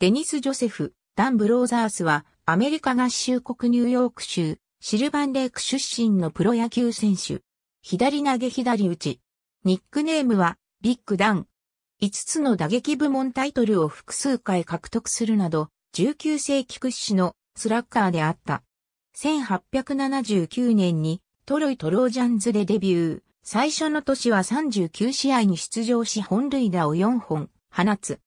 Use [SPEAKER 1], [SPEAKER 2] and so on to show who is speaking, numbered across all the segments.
[SPEAKER 1] デニス・ジョセフ、ダン・ブローザースは、アメリカ合衆国ニューヨーク州、シルバンレイク出身のプロ野球選手。左投げ左打ち。ニックネームは、ビッグダン。5つの打撃部門タイトルを複数回獲得するなど、19世紀屈指のスラッガーであった。1879年にトロイトロージャンズでデビュー。最初の年は39試合に出場し本塁打を4本放つ。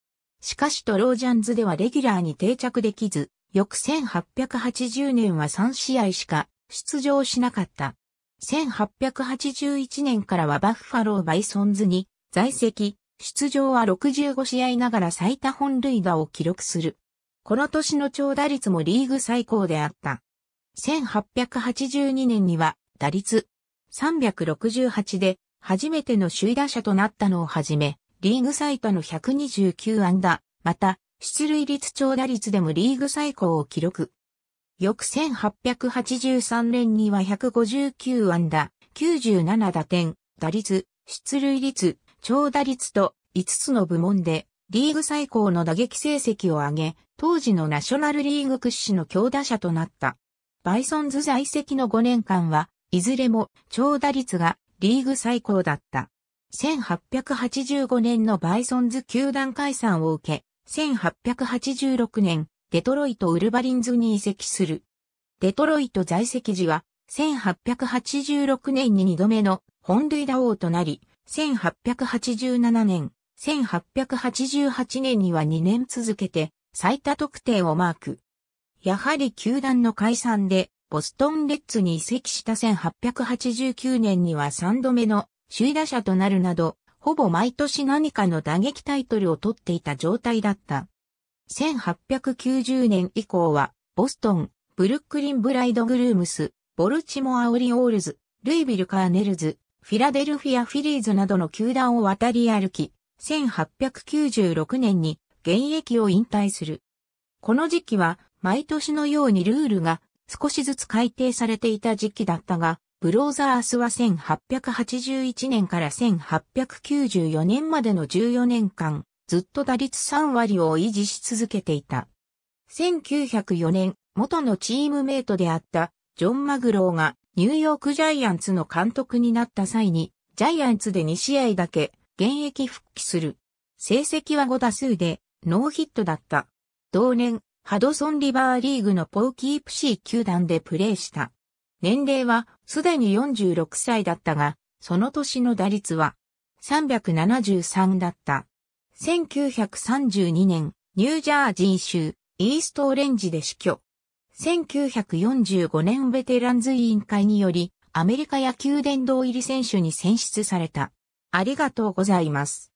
[SPEAKER 1] しかしトロージャンズではレギュラーに定着できず、翌1880年は3試合しか出場しなかった。1881年からはバッファロー・バイソンズに在籍、出場は65試合ながら最多本塁打を記録する。この年の長打率もリーグ最高であった。1882年には打率368で初めての首位打者となったのをはじめ、リーグ最多の129安打、また、出塁率長打率でもリーグ最高を記録。翌1883年には159安打、97打点、打率、出塁率、長打率と5つの部門でリーグ最高の打撃成績を上げ、当時のナショナルリーグ屈指の強打者となった。バイソンズ在籍の5年間は、いずれも長打率がリーグ最高だった。1885年のバイソンズ球団解散を受け、1886年、デトロイト・ウルバリンズに移籍する。デトロイト在籍時は、1886年に2度目の本塁打王となり、1887年、1888年には2年続けて最多得点をマーク。やはり球団の解散でボストンレッツに移籍した1889年には3度目の首位打者となるなど、ほぼ毎年何かの打撃タイトルを取っていた状態だった。1890年以降は、ボストン、ブルックリン・ブライドグルームス、ボルチモア・オリオールズ、ルイビル・カーネルズ、フィラデルフィア・フィリーズなどの球団を渡り歩き、1896年に現役を引退する。この時期は毎年のようにルールが少しずつ改定されていた時期だったが、ブローザースは1881年から1894年までの14年間、ずっと打率3割を維持し続けていた。1904年、元のチームメイトであったジョン・マグローがニューヨークジャイアンツの監督になった際に、ジャイアンツで2試合だけ現役復帰する。成績は5打数でノーヒットだった。同年、ハドソンリバーリーグのポーキープシー球団でプレーした。年齢はすでに46歳だったが、その年の打率は373だった。1932年、ニュージャージー州、イーストオレンジで死去。1945年ベテランズ委員会により、アメリカ野球殿堂入り選手に選出された。ありがとうございます。